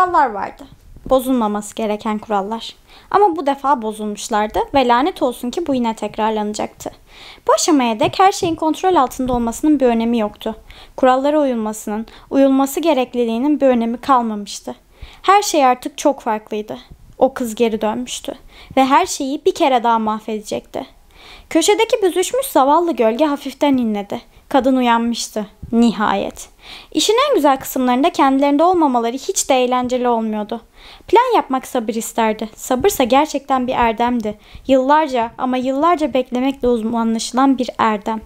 kurallar vardı. Bozulmaması gereken kurallar. Ama bu defa bozulmuşlardı ve lanet olsun ki bu yine tekrarlanacaktı. Bu aşamaya dek her şeyin kontrol altında olmasının bir önemi yoktu. Kurallara uyulmasının, uyulması gerekliliğinin bir önemi kalmamıştı. Her şey artık çok farklıydı. O kız geri dönmüştü ve her şeyi bir kere daha mahvedecekti. Köşedeki büzüşmüş zavallı gölge hafiften inledi. Kadın uyanmıştı. Nihayet. İşin en güzel kısımlarında kendilerinde olmamaları hiç de eğlenceli olmuyordu. Plan yapmak sabır isterdi. Sabırsa gerçekten bir erdemdi. Yıllarca ama yıllarca beklemekle uzmanlaşılan bir erdem.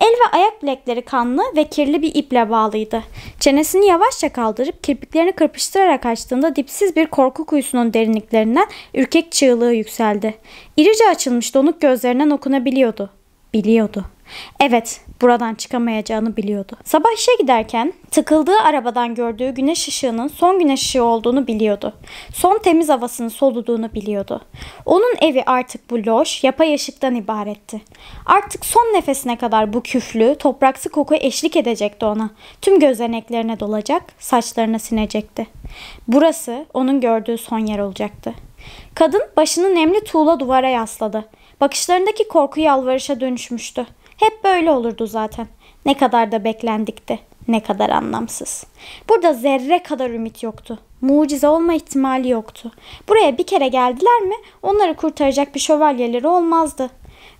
El ve ayak bilekleri kanlı ve kirli bir iple bağlıydı. Çenesini yavaşça kaldırıp kirpiklerini kırpıştırarak açtığında dipsiz bir korku kuyusunun derinliklerinden ürkek çığlığı yükseldi. İrice açılmış donuk gözlerinden okunabiliyordu. Biliyordu. Evet, buradan çıkamayacağını biliyordu. Sabah işe giderken tıkıldığı arabadan gördüğü güneş ışığının son güneş ışığı olduğunu biliyordu. Son temiz havasını soluduğunu biliyordu. Onun evi artık bu loş, yapay ışıktan ibaretti. Artık son nefesine kadar bu küflü, topraksı koku eşlik edecekti ona. Tüm gözeneklerine dolacak, saçlarına sinecekti. Burası onun gördüğü son yer olacaktı. Kadın başını nemli tuğla duvara yasladı. Bakışlarındaki korku yalvarışa dönüşmüştü. Hep böyle olurdu zaten. Ne kadar da beklendikti. Ne kadar anlamsız. Burada zerre kadar ümit yoktu. Mucize olma ihtimali yoktu. Buraya bir kere geldiler mi onları kurtaracak bir şövalyeleri olmazdı.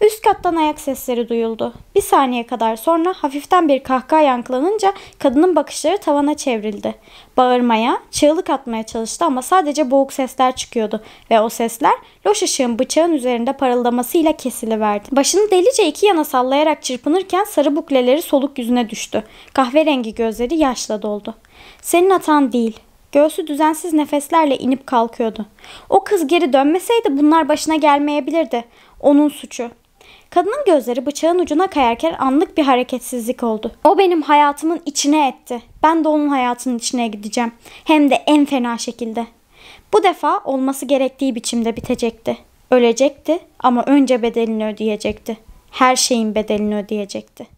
Üst kattan ayak sesleri duyuldu. Bir saniye kadar sonra hafiften bir kahkaha yankılanınca kadının bakışları tavana çevrildi. Bağırmaya, çığlık atmaya çalıştı ama sadece boğuk sesler çıkıyordu ve o sesler loş ışığın bıçağın üzerinde parıldamasıyla kesiliverdi. Başını delice iki yana sallayarak çırpınırken sarı bukleleri soluk yüzüne düştü. Kahverengi gözleri yaşla doldu. Senin hatan değil. Göğsü düzensiz nefeslerle inip kalkıyordu. O kız geri dönmeseydi bunlar başına gelmeyebilirdi. Onun suçu. Kadının gözleri bıçağın ucuna kayarken anlık bir hareketsizlik oldu. O benim hayatımın içine etti. Ben de onun hayatının içine gideceğim. Hem de en fena şekilde. Bu defa olması gerektiği biçimde bitecekti. Ölecekti ama önce bedelini ödeyecekti. Her şeyin bedelini ödeyecekti.